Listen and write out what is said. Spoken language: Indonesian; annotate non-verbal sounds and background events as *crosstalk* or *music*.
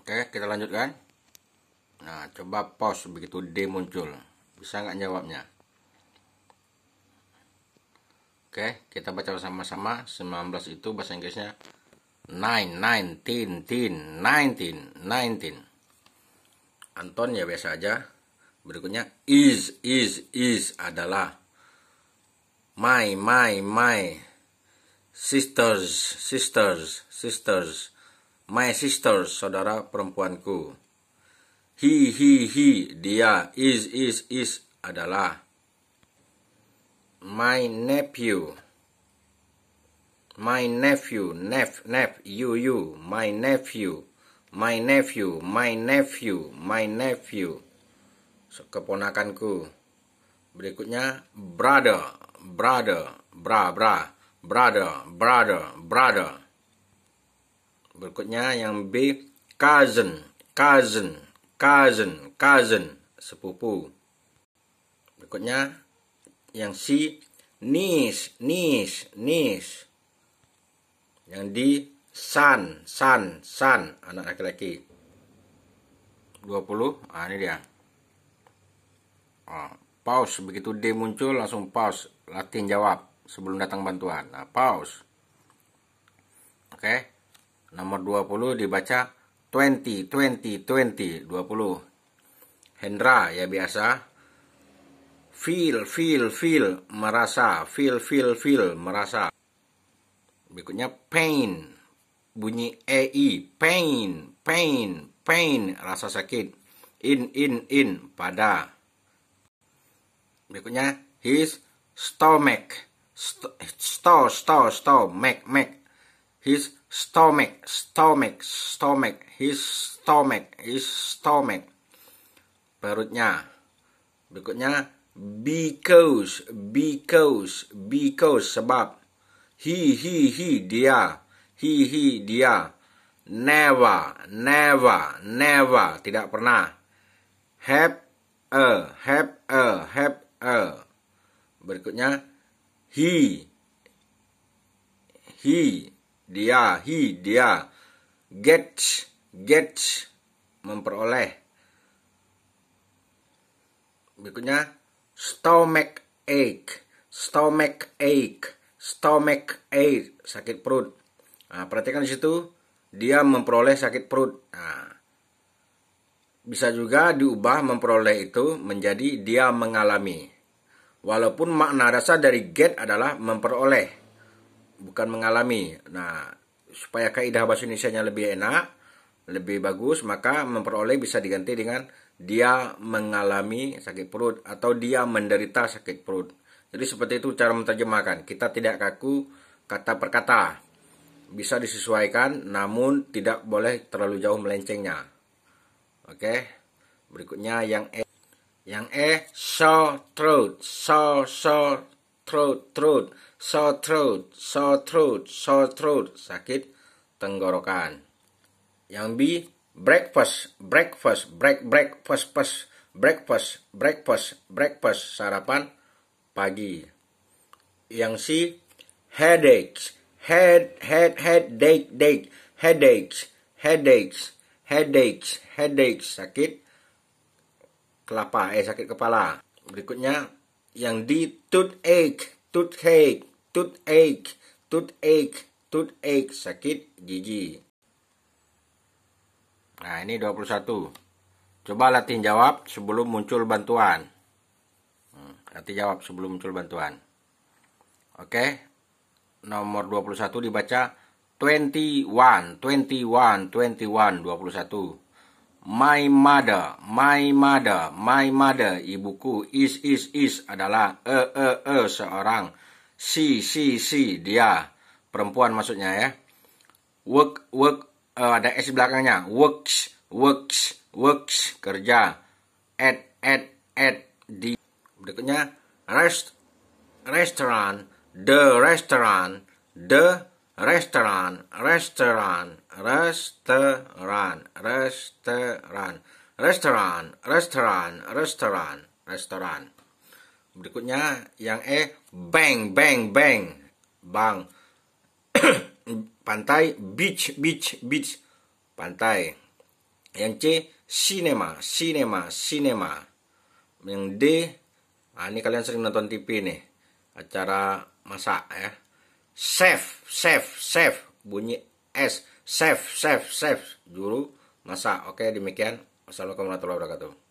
Oke, kita lanjutkan. Nah, coba pause begitu D muncul. Bisa nggak jawabnya? Oke, kita baca sama sama 19 itu bahasa Inggrisnya 9, 19, 19, 19. Anton ya biasa aja. Berikutnya is, is, is adalah my, my, my sisters, sisters, sisters My sister, saudara perempuanku. He, he, he, dia, is, is, is adalah. My nephew. My nephew, nep, nep, you, you, my nephew, my nephew, my nephew, my nephew. Keponakanku. Berikutnya, brother, brother, bra, bra, brother, brother, brother. Berikutnya yang B cousin, cousin, cousin, cousin, sepupu. Berikutnya yang C niece, niece, niece. Yang D son, son, son, anak laki-laki. 20, ah ini dia. Ah, pause begitu D muncul langsung pause, latin jawab sebelum datang bantuan. Nah, pause. Oke. Okay. Nomor 20 dibaca 20, 20, 20, 20. Hendra ya biasa. Feel, feel, feel, merasa. Feel, feel, feel, merasa. Berikutnya pain. Bunyi EI. Pain, pain, pain, rasa sakit. In, in, in, pada. Berikutnya his stomach. Sto, sto, sto, sto, mac, mac. His stomach, stomach, stomach, his stomach, his stomach. Perutnya. Berikutnya because, because, because sebab. He, he, he, dia. He, he, dia. Never, never, never, tidak pernah. Have a, have a, have a. Berikutnya he, he, dia, he, dia. get, get, memperoleh. Berikutnya, stomach ache, stomach ache, stomach ache, sakit perut. Nah, perhatikan di situ, dia memperoleh sakit perut. Nah, bisa juga diubah memperoleh itu menjadi dia mengalami. Walaupun makna dasar dari get adalah memperoleh bukan mengalami. Nah, supaya kaidah bahasa Indonesia-nya lebih enak, lebih bagus, maka memperoleh bisa diganti dengan dia mengalami sakit perut atau dia menderita sakit perut. Jadi seperti itu cara menerjemahkan. Kita tidak kaku kata per kata. Bisa disesuaikan namun tidak boleh terlalu jauh melencengnya. Oke. Berikutnya yang E. Yang E, sore throat, sore sore throat, throat, sore throat, sore throat, sore throat, sakit tenggorokan. Yang B, breakfast, breakfast, break, breakfast, breakfast, breakfast, breakfast, breakfast, sarapan pagi. Yang C, headaches, head, head, head headache, headache, headaches, headaches, headaches, headaches, sakit kelapa, eh sakit kepala. Berikutnya yang di toothache, toothache, toothache, toothache, toothache, sakit gigi. Nah, ini 21. Coba latih jawab sebelum muncul bantuan. Hmm, latih jawab sebelum muncul bantuan. Oke. Nomor 21 dibaca 21, 21, 21, 21 my mother, my mother, my mother, ibuku, is, is, is adalah e, e, e, seorang, si, si, si, dia, perempuan maksudnya ya. Work, work, uh, ada S di belakangnya, works, works, works, kerja, at, at, at, di, berikutnya, rest, restaurant, the restaurant, the restoran, restoran, restoran, restoran, restoran, restoran, restoran, restoran. Berikutnya yang E, bang, bang, bang, bang. *coughs* pantai, beach, beach, beach, pantai. Yang C, cinema, cinema, cinema. Yang D, nah ini kalian sering nonton TV nih, acara masak ya save save save bunyi S save save save juru masa oke demikian wassalamualaikum warahmatullahi wabarakatuh